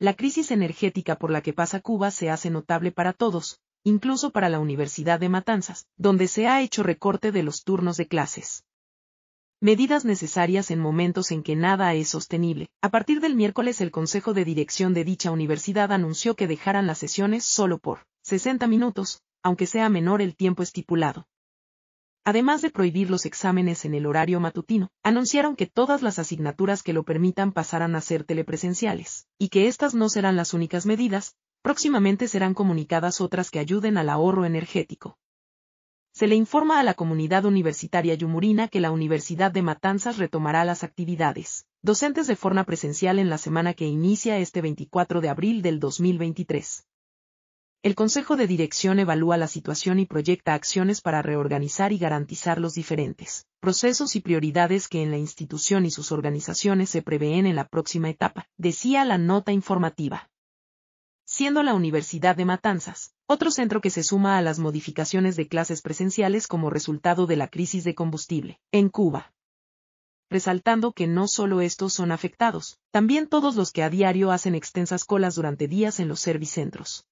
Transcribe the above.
La crisis energética por la que pasa Cuba se hace notable para todos, incluso para la Universidad de Matanzas, donde se ha hecho recorte de los turnos de clases. Medidas necesarias en momentos en que nada es sostenible. A partir del miércoles el Consejo de Dirección de dicha universidad anunció que dejaran las sesiones solo por 60 minutos, aunque sea menor el tiempo estipulado además de prohibir los exámenes en el horario matutino, anunciaron que todas las asignaturas que lo permitan pasarán a ser telepresenciales, y que estas no serán las únicas medidas, próximamente serán comunicadas otras que ayuden al ahorro energético. Se le informa a la comunidad universitaria yumurina que la Universidad de Matanzas retomará las actividades docentes de forma presencial en la semana que inicia este 24 de abril del 2023. El Consejo de Dirección evalúa la situación y proyecta acciones para reorganizar y garantizar los diferentes procesos y prioridades que en la institución y sus organizaciones se prevén en la próxima etapa, decía la nota informativa. Siendo la Universidad de Matanzas, otro centro que se suma a las modificaciones de clases presenciales como resultado de la crisis de combustible, en Cuba resaltando que no solo estos son afectados, también todos los que a diario hacen extensas colas durante días en los servicentros.